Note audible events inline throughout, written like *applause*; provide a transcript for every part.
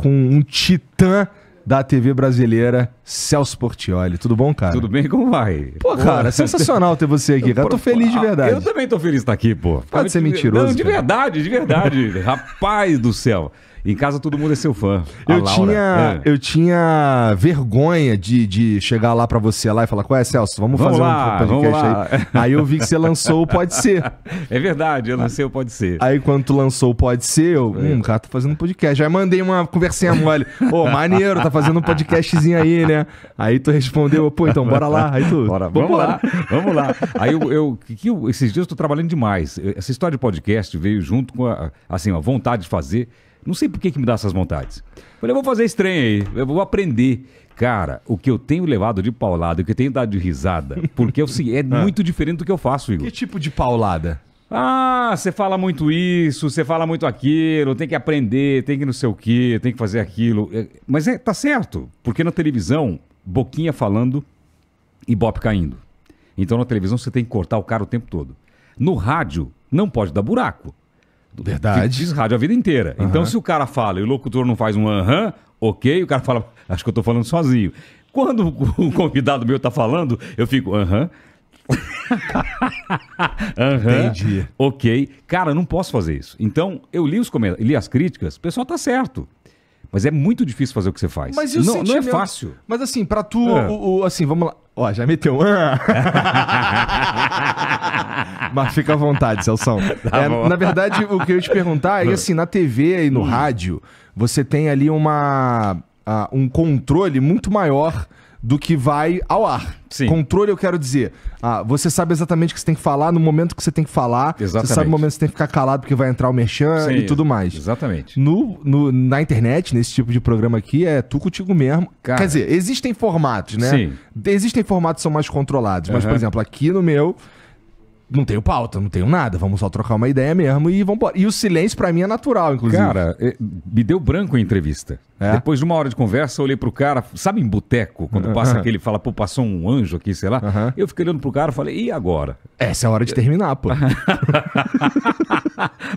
com um titã da TV brasileira, Celso Portioli. Tudo bom, cara? Tudo bem, como vai? Pô, cara, sensacional ter você aqui, cara. Eu tô feliz de ah, verdade. Eu também tô feliz de estar aqui, pô. Pode ser mentiroso. Não, de verdade, de verdade. *laughs* Rapaz do céu. Em casa todo mundo é seu fã. eu tinha, é. eu tinha vergonha de, de chegar lá para você lá e falar: "Qual é, Celso? Vamos, vamos fazer lá, um podcast vamos aí". Aí eu vi que você lançou o Pode Ser. É verdade, eu lancei o Pode Ser. Aí quando tu lançou o Pode Ser, eu, é. hum, cara, tá fazendo um podcast. Aí mandei uma conversinha mole. Ô, oh, maneiro, tá fazendo um podcastzinho aí, né? Aí tu respondeu: "Pô, então bora lá". Aí tu, bora, vamos lá. Vamos lá. Aí eu, eu, eu esses dias eu tô trabalhando demais. Essa história de podcast veio junto com a, assim, a vontade de fazer não sei por que, que me dá essas vontades. Falei, eu vou fazer estranho aí, eu vou aprender. Cara, o que eu tenho levado de paulada, o que eu tenho dado de risada, *laughs* porque assim, é, é ah. muito diferente do que eu faço, Igor. Que tipo de paulada? Ah, você fala muito isso, você fala muito aquilo, tem que aprender, tem que não sei o quê, tem que fazer aquilo. É, mas é, tá certo, porque na televisão, boquinha falando e bop caindo. Então na televisão você tem que cortar o cara o tempo todo. No rádio, não pode dar buraco. Verdade. Fiz rádio a vida inteira. Uhum. Então, se o cara fala e o locutor não faz um aham, uhum, ok, o cara fala, *laughs* acho que eu estou falando sozinho. Quando o *laughs* convidado meu está falando, eu fico, aham. Uhum. *laughs* uhum, Entendi. Ok. Cara, não posso fazer isso. Então, eu li os li as críticas, o pessoal tá certo. Mas é muito difícil fazer o que você faz. Mas não, não é fácil. Mas assim, para tu, é. o, o, assim, vamos lá. Ó, já meteu. *laughs* Mas fica à vontade, Celção. Tá é, na verdade, o que eu ia te perguntar é que, assim, na TV e no hum. rádio, você tem ali uma, uh, um controle muito maior do que vai ao ar. Sim. Controle, eu quero dizer. Ah, você sabe exatamente o que você tem que falar no momento que você tem que falar. Exatamente. Você sabe o momento que você tem que ficar calado porque vai entrar o merchan Sim, e tudo mais. Exatamente. No, no, na internet, nesse tipo de programa aqui, é tu contigo mesmo. Cara. Quer dizer, existem formatos, né? Sim. Existem formatos que são mais controlados. Mas, uhum. por exemplo, aqui no meu não tenho pauta, não tenho nada, vamos só trocar uma ideia mesmo e vamos embora. E o silêncio para mim é natural, inclusive. Cara, me deu branco a entrevista. É? Depois de uma hora de conversa, eu olhei pro cara, sabe em boteco, quando passa aquele fala, pô, passou um anjo aqui, sei lá. Eu fiquei olhando pro cara e falei, e agora? Essa é a hora de terminar, pô. *laughs*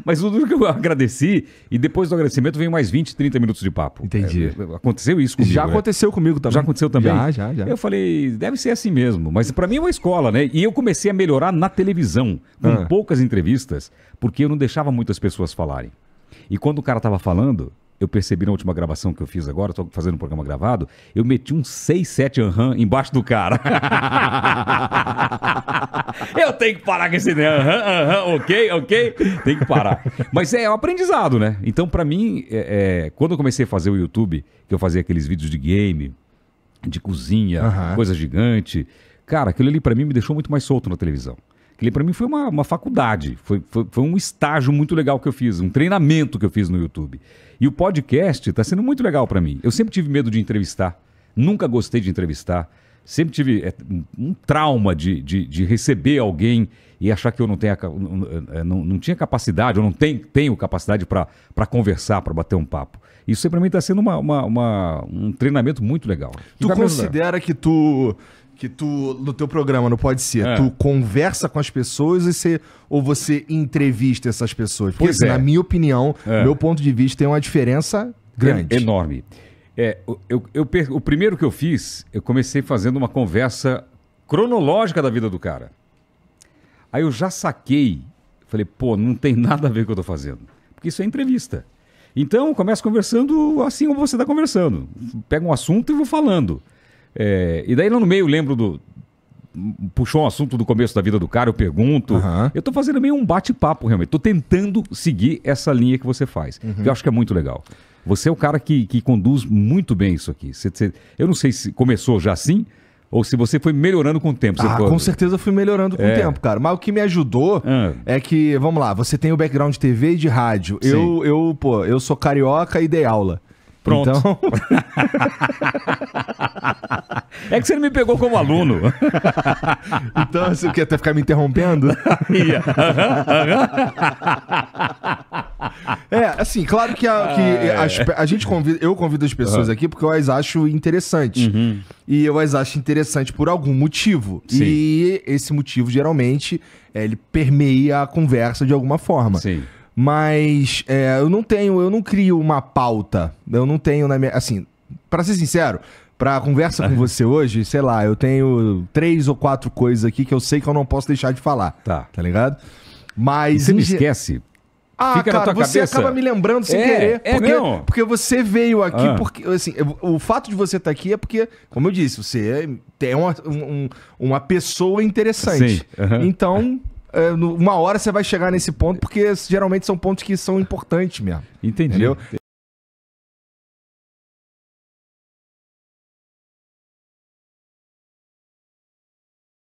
Mas tudo é que eu agradeci, e depois do agradecimento vem mais 20, 30 minutos de papo. Entendi. É, é aconteceu isso comigo. Já é. aconteceu comigo também. Já aconteceu também? Já, já, já. Eu falei, deve ser assim mesmo. Mas para mim é uma escola, né? E eu comecei a melhorar na televisão televisão, com ah. poucas entrevistas, porque eu não deixava muitas pessoas falarem. E quando o cara estava falando, eu percebi na última gravação que eu fiz agora, estou fazendo um programa gravado, eu meti um 6, 7 aham embaixo do cara. *laughs* eu tenho que parar com esse aham, aham, ok, ok, tem que parar. Mas é, é um aprendizado, né? Então, para mim, é, é, quando eu comecei a fazer o YouTube, que eu fazia aqueles vídeos de game, de cozinha, uhum. coisa gigante, cara, aquilo ali para mim me deixou muito mais solto na televisão que para mim foi uma, uma faculdade, foi, foi, foi, um estágio muito legal que eu fiz, um treinamento que eu fiz no YouTube. E o podcast está sendo muito legal para mim. Eu sempre tive medo de entrevistar, nunca gostei de entrevistar, sempre tive é, um trauma de, de, de, receber alguém e achar que eu não, tenha não, não, é, não tinha capacidade, ou não tenho, tenho capacidade para conversar, para bater um papo. Isso para mim está sendo uma, uma, uma, um treinamento muito legal. Tu considera que tu que tu, no teu programa, não pode ser, é. tu conversa com as pessoas e você, ou você entrevista essas pessoas. pois assim, é. na minha opinião, é. meu ponto de vista, tem uma diferença grande. É, enorme. É, eu, eu, o primeiro que eu fiz, eu comecei fazendo uma conversa cronológica da vida do cara. Aí eu já saquei, falei, pô, não tem nada a ver com o que eu tô fazendo. Porque isso é entrevista. Então, começa conversando assim como você está conversando. Pega um assunto e vou falando. É, e daí lá no meio lembro do. Puxou um assunto do começo da vida do cara, eu pergunto. Uhum. Eu tô fazendo meio um bate-papo, realmente. Tô tentando seguir essa linha que você faz. Uhum. Que eu acho que é muito legal. Você é o cara que, que conduz muito bem isso aqui. Você, você, eu não sei se começou já assim, ou se você foi melhorando com o tempo. ah, com certeza fui melhorando com é. o tempo, cara. Mas o que me ajudou ah. é que, vamos lá, você tem o background de TV e de rádio. Eu, eu, pô, eu sou carioca e dei aula. Pronto. Então... *laughs* *laughs* É que você não me pegou como aluno. *laughs* então você quer é até ficar me interrompendo? *laughs* é, assim, claro que, a, que ah, é. as, a gente convida, eu convido as pessoas uhum. aqui porque eu as acho interessante Uhum. E eu as acho interessante por algum motivo. Sim. E esse motivo, geralmente, é, ele permeia a conversa de alguma forma. Sim. Mas é, eu não tenho, eu não crio uma pauta. Eu não tenho na minha. Assim, para ser sincero, Pra conversa com *laughs* é. você hoje, sei lá, eu tenho três ou quatro coisas aqui que eu sei que eu não posso deixar de falar. Tá. Tá ligado? Mas. E você me esquece? Ah, Fica cara, você cabeça. acaba me lembrando sem é, querer. É porque, não. porque você veio aqui, ah. porque, assim, o fato de você estar tá aqui é porque, como eu disse, você é uma, um, uma pessoa interessante. Uhum. Então, é, uma hora você vai chegar nesse ponto, porque geralmente são pontos que são importantes mesmo. Entendi. Entendeu?